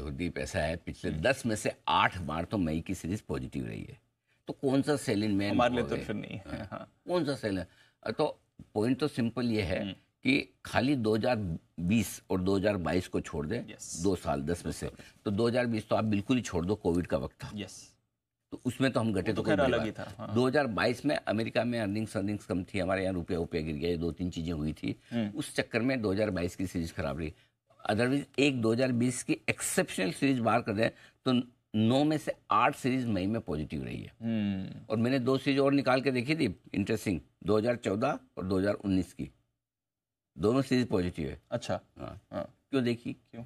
दीप ऐसा है पिछले हम्म। दस में से आठ बार तो मई की सीरीज पॉजिटिव रही है तो कौन सा सेल इन मैन हमारे लिए तो फिर नहीं है हाँ।, हाँ। कौन सा सेल है तो पॉइंट तो सिंपल ये है हम्म। कि खाली 2020 और 2022 को छोड़ दें दो साल दस में से तो 2020 तो आप बिल्कुल ही छोड़ दो कोविड का वक्त था यस तो उसमें तो हम घटे तो, तो अलग ही था हाँ। 2022 में अमेरिका में अर्निंग्स अर्निंग्स कम थी हमारे यहाँ रुपया रुपया गिर गया दो तीन चीजें हुई थी हम्म। उस चक्कर में 2022 की सीरीज खराब रही अदरवाइज एक 2020 की एक्सेप्शनल सीरीज बाहर कर दें तो नौ में से आठ सीरीज मई में पॉजिटिव रही है hmm. और मैंने दो सीरीज और निकाल के देखी थी इंटरेस्टिंग 2014 और 2019 की दोनों सीरीज पॉजिटिव है अच्छा हाँ।, हाँ क्यों देखी क्यों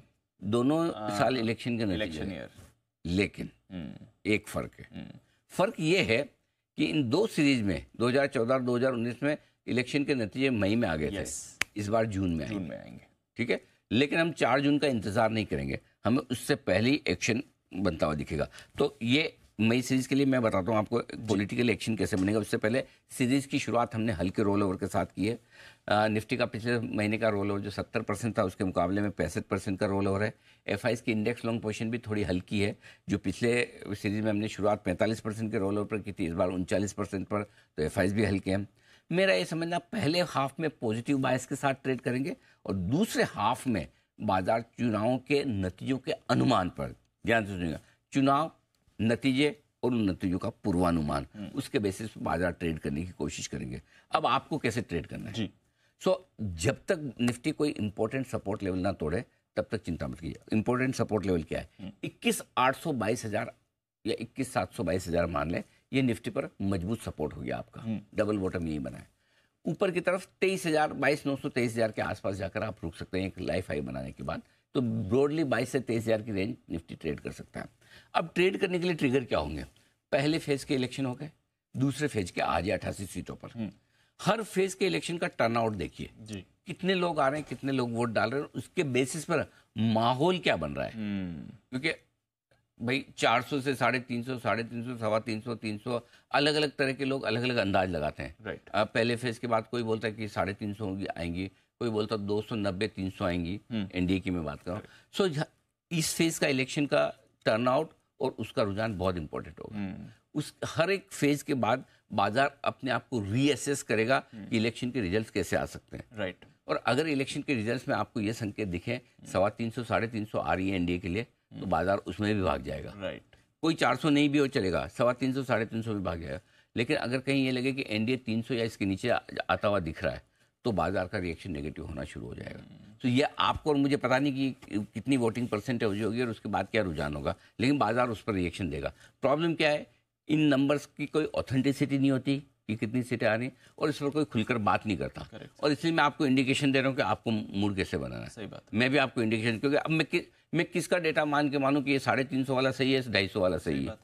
दोनों आ, साल इलेक्शन के इलेक्शन ईयर लेकिन hmm. एक फर्क है hmm. फर्क ये है कि इन दो सीरीज में 2014 और 2019 में इलेक्शन के नतीजे मई में आ गए yes. थे इस बार जून में जून में आएंगे ठीक है लेकिन हम चार जून का इंतजार नहीं करेंगे हमें उससे पहले ही एक्शन बनता हुआ दिखेगा तो ये मई सीरीज के लिए मैं बताता हूँ आपको पॉलिटिकल एक्शन कैसे बनेगा उससे पहले सीरीज की शुरुआत हमने हल्के रोल ओवर के साथ की है आ, निफ्टी का पिछले महीने का रोल ओवर जो 70 परसेंट था उसके मुकाबले में पैंसठ परसेंट का रोल ओवर है एफ की इंडेक्स लॉन्ग पोजिशन भी थोड़ी हल्की है जो पिछले सीरीज में हमने शुरुआत पैंतालीस परसेंट के रोल ओवर पर की थी इस बार उनचालीस परसेंट पर तो एफ भी हल्के हैं मेरा ये समझना पहले हाफ में पॉजिटिव बायस के साथ ट्रेड करेंगे और दूसरे हाफ में बाजार चुनाव के नतीजों के अनुमान पर ध्यान से सुनिएगा चुनाव नतीजे और उन नतीजों का पूर्वानुमान हम्म। उसके बेसिस पर बाजार ट्रेड करने की कोशिश करेंगे अब आपको कैसे ट्रेड करना है सो so, जब तक निफ्टी कोई इंपॉर्टेंट सपोर्ट लेवल ना तोड़े तब तक चिंता मत कीजिए इंपॉर्टेंट सपोर्ट लेवल क्या है हम्म। इक्कीस आठ सौ बाईस हजार या इक्कीस सात सौ बाईस हजार मान लें ये निफ्टी पर मजबूत सपोर्ट हो गया आपका हम्म। डबल बॉटम यही बना है ऊपर की तरफ तेईस हज़ार बाईस नौ सौ तेईस हज़ार के आसपास जाकर आप रुक सकते हैं एक लाइफ हाई बनाने के बाद तो ब्रॉडली बाईस से तेईस हज़ार की रेंज निफ्टी ट्रेड कर सकता है अब ट्रेड करने के लिए ट्रिगर क्या होंगे पहले फेज के इलेक्शन हो गए दूसरे फेज के आज अठासी सीटों पर हम्म। हर फेज के इलेक्शन का टर्नआउट देखिए कितने लोग आ रहे हैं कितने लोग वोट डाल रहे हैं उसके बेसिस पर माहौल क्या बन रहा है हम्म। क्योंकि भाई 400 से साढ़े तीन सौ साढ़े तीन सौ सवा तीन सौ तीन सौ अलग अलग तरह के लोग अलग अलग अंदाज लगाते हैं राइट right. पहले फेज के बाद कोई बोलता है कि साढ़े तीन सौ आएंगी कोई बोलता दो सौ नब्बे तीन सौ आएंगी एनडीए हम्म। की मैं बात कर रहा हूँ सो इस फेज का इलेक्शन का टर्नआउट और उसका रुझान बहुत इंपॉर्टेंट होगा हम्म। उस हर एक फेज के बाद बाजार अपने आप को रीअसेस करेगा हम्म। कि इलेक्शन के रिजल्ट कैसे आ सकते हैं राइट और अगर इलेक्शन के रिजल्ट में आपको ये संकेत दिखे सवा तीन सौ साढ़े तीन सौ आ रही है एनडीए के लिए तो हम्म। बाजार उसमें भी भाग जाएगा राइट कोई चार सौ नहीं भी हो चलेगा सवा तीन सौ साढ़े तीन सौ भी भाग जाएगा लेकिन अगर कहीं ये लगे कि एनडीए सौ या इसके नीचे आता हुआ दिख रहा है तो बाजार का रिएक्शन नेगेटिव होना शुरू हो जाएगा हम्म। तो ये आपको और मुझे पता नहीं कि कितनी वोटिंग परसेंटेज होगी और उसके बाद क्या रुझान होगा लेकिन बाजार उस पर रिएक्शन देगा प्रॉब्लम क्या है इन नंबर्स की कोई ऑथेंटिसिटी नहीं होती कि कितनी सीटें आ रही और इस पर कोई खुलकर बात नहीं करता Correct. और इसलिए मैं आपको इंडिकेशन दे रहा हूँ कि आपको मूड कैसे बनाना है सही बात है। मैं भी आपको इंडिकेशन क्योंकि अब मैं मैं किसका डेटा मान के मानूं कि ये साढ़े तीन सौ वाला सही है ढाई सौ वाला सही है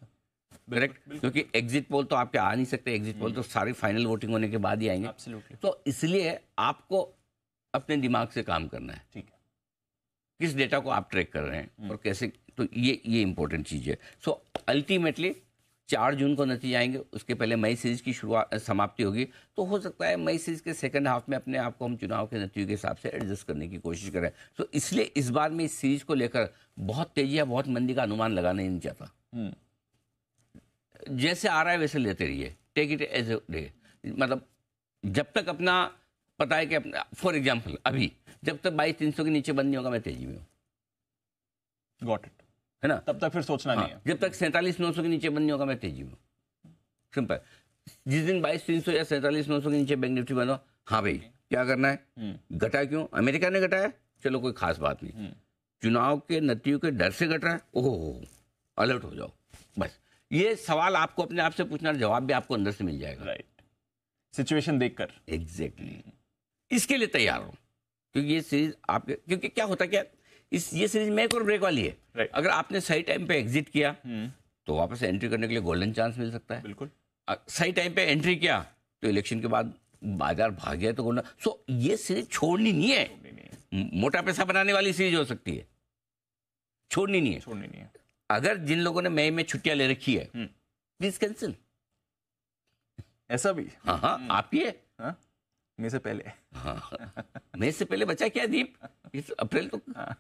करेक्ट क्योंकि एग्जिट पोल तो आपके आ नहीं सकते एग्जिट हम्म। पोल तो सारे फाइनल वोटिंग होने के बाद ही आएंगे तो इसलिए आपको अपने दिमाग से काम करना है ठीक है किस डेटा को आप ट्रैक कर रहे हैं हम्म। और कैसे तो ये ये इंपॉर्टेंट चीज़ है सो अल्टीमेटली चार जून को नतीजे आएंगे उसके पहले मई सीरीज की शुरुआत समाप्ति होगी तो हो सकता है मई सीरीज के सेकंड हाफ में अपने आप को हम चुनाव के नतीजों के हिसाब से एडजस्ट करने की कोशिश करें तो इसलिए इस बार में इस सीरीज को लेकर बहुत तेजी या बहुत मंदी का अनुमान लगाना नहीं चाहता हम्म। जैसे आ रहा है वैसे लेते रहिए टेक इट एज ए मतलब जब तक अपना पता है कि फॉर एग्जाम्पल अभी जब तक बाईस तीन सौ के नीचे बंद नहीं होगा मैं तेजी में हूँ गॉट इट है ना तब तक फिर सोचना हाँ, नहीं है जब तक सैंतालीस नौ सौ के नीचे बंद नहीं होगा मैं तेजी में सिंपल जिस दिन बाईस तीन सौ या सैंतालीस नौ सौ के नीचे बैंक निफ्टी बंद हो हाँ भाई क्या करना है हम्म। घटा क्यों अमेरिका ने घटाया चलो कोई खास बात नहीं हम्म। चुनाव के नतीजों के डर से घट रहा है ओहो हो अलर्ट हो जाओ बस ये सवाल आपको अपने आप से पूछना जवाब भी आपको अंदर से मिल जाएगा राइट सिचुएशन देखकर एग्जैक्टली exactly. इसके लिए तैयार हो क्योंकि ये सीरीज आपके क्योंकि क्या होता क्या इस ये सीरीज में एक और ब्रेक वाली है right. अगर आपने सही टाइम पे एग्जिट किया hmm. तो वापस एंट्री करने के लिए गोल्डन चांस मिल सकता है बिल्कुल सही टाइम पे एंट्री किया तो इलेक्शन के बाद बाजार भाग गया तो गोल्डन सो ये सीरीज छोड़नी नहीं है मोटा पैसा बनाने वाली सीरीज हो सकती है छोड़नी नहीं है छोड़नी नहीं है अगर जिन लोगों ने मई में छुट्टियां ले रखी है प्लीज हम्म। कैंसिल ऐसा भी हाँ हाँ हम्म। आपकी है हाँ? से पहले हाँ, हाँ। मे से पहले बचा क्या दीप इस अप्रैल तो हाँ.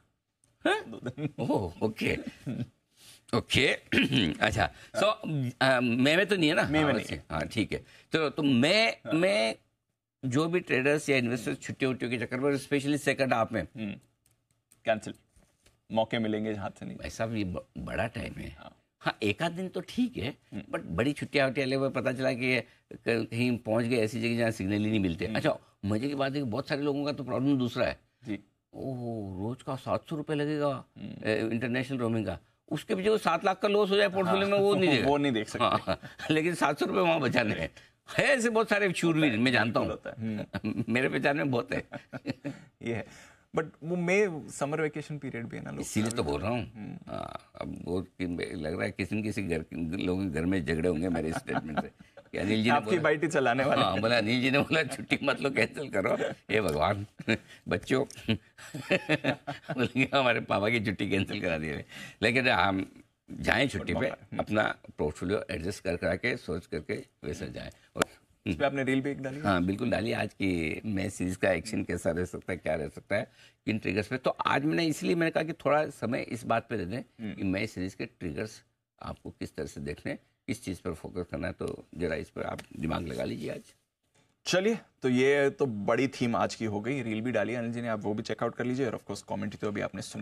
ओके ओके अच्छा सो मैं में तो नहीं है ना मैं में हाँ ठीक है तो तो मैं मैं जो भी ट्रेडर्स या इन्वेस्टर्स छुट्टी उट्टियों के चक्कर में स्पेशली सेकंड हाफ में कैंसिल मौके मिलेंगे हाथ से नहीं भाई साहब ये बड़ा टाइम है हाँ एक आध दिन तो ठीक है बट बड़ी छुट्टियाँ वुट्टियाँ ले पता चला कि कहीं पहुंच गए ऐसी जगह जहाँ सिग्नल ही नहीं मिलते अच्छा मजे की बात है कि बहुत सारे लोगों का तो प्रॉब्लम दूसरा है ओह रोज का सात सौ रुपये लगेगा इंटरनेशनल हम्म। रोमिंग का उसके पीछे सात लाख का लॉस हो जाए पोर्टफोलियो में वो हाँ। नहीं वो नहीं देख सकता हाँ, हाँ। लेकिन सात सौ रुपये वहाँ बचाने हैं है ऐसे बहुत सारे शूरवीर मैं जानता हूँ हम्म। मेरे पहचान में बहुत है ये है बट वो मे समर वेकेशन पीरियड भी है ना इसीलिए तो बोल रहा हूँ हम्म। अब वो लग रहा है किसी न किसी घर लोगों के घर में झगड़े होंगे मेरे स्टेटमेंट से कि अनिल जी आपकी बाइटी चलाने वाले हाँ बोला अनिल जी ने बोला छुट्टी मत लो कैंसिल करो हे भगवान बच्चों हमारे पापा की छुट्टी कैंसिल करा दी है लेकिन हम जाएं छुट्टी पे अपना पोर्टफोलियो एडजस्ट कर करा के सोच करके वैसे जाए और इस आपने रील भी एक डाली हाँ बिल्कुल डाली आज की मैं सीरीज का एक्शन कैसा रह सकता है क्या रह सकता है किन ट्रिगर्स पे तो आज मैंने इसलिए मैंने कहा कि थोड़ा समय इस बात पे दे दें हम्म। कि मैं सीरीज के ट्रिगर्स आपको किस तरह से देखने किस चीज़ पर फोकस करना है तो जरा इस पर आप दिमाग लगा लीजिए आज चलिए तो ये तो बड़ी थीम आज की हो गई रील भी डाली अनिल जी ने आप वो भी चेकआउट कर लीजिए और कोर्स कमेंट तो अभी आपने सुन